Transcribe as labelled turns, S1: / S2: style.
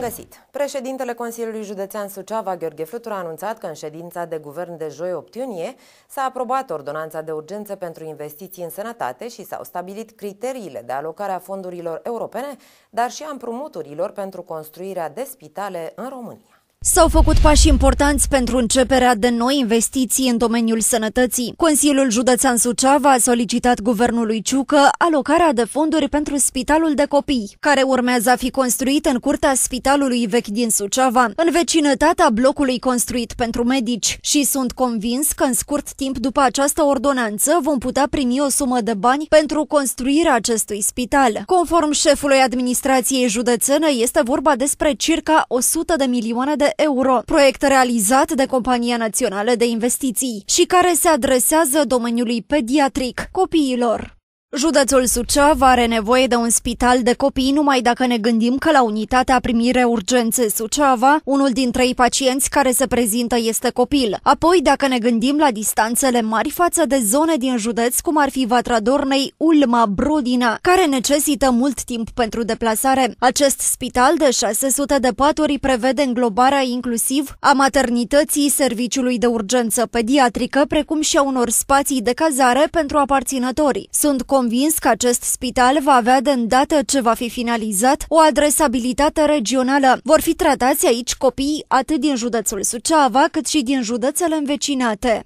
S1: Bun găsit! Președintele Consiliului Județean Suceava, Gheorghe Flutur, a anunțat că în ședința de guvern de joi 8 iunie s-a aprobat ordonanța de urgență pentru investiții în sănătate și s-au stabilit criteriile de alocare a fondurilor europene, dar și a împrumuturilor pentru construirea de spitale în România.
S2: S-au făcut pași importanți pentru începerea de noi investiții în domeniul sănătății. Consiliul Județean Suceava a solicitat guvernului Ciucă alocarea de fonduri pentru Spitalul de Copii, care urmează a fi construit în curtea Spitalului Vechi din Suceava, în vecinătatea blocului construit pentru medici. Și sunt convins că în scurt timp după această ordonanță vom putea primi o sumă de bani pentru construirea acestui spital. Conform șefului administrației județene, este vorba despre circa 100 de milioane de euro, proiect realizat de Compania Națională de Investiții și care se adresează domeniului pediatric copiilor. Județul Suceava are nevoie de un spital de copii numai dacă ne gândim că la unitatea primire urgențe Suceava, unul din trei pacienți care se prezintă este copil. Apoi, dacă ne gândim la distanțele mari față de zone din județ, cum ar fi Vatra Dornei, Ulma, Brodina, care necesită mult timp pentru deplasare. Acest spital de 600 de paturi prevede înglobarea inclusiv a maternității serviciului de urgență pediatrică, precum și a unor spații de cazare pentru aparținători. Sunt convins că acest spital va avea de îndată ce va fi finalizat o adresabilitate regională. Vor fi tratați aici copii atât din județul Suceava cât și din județele învecinate.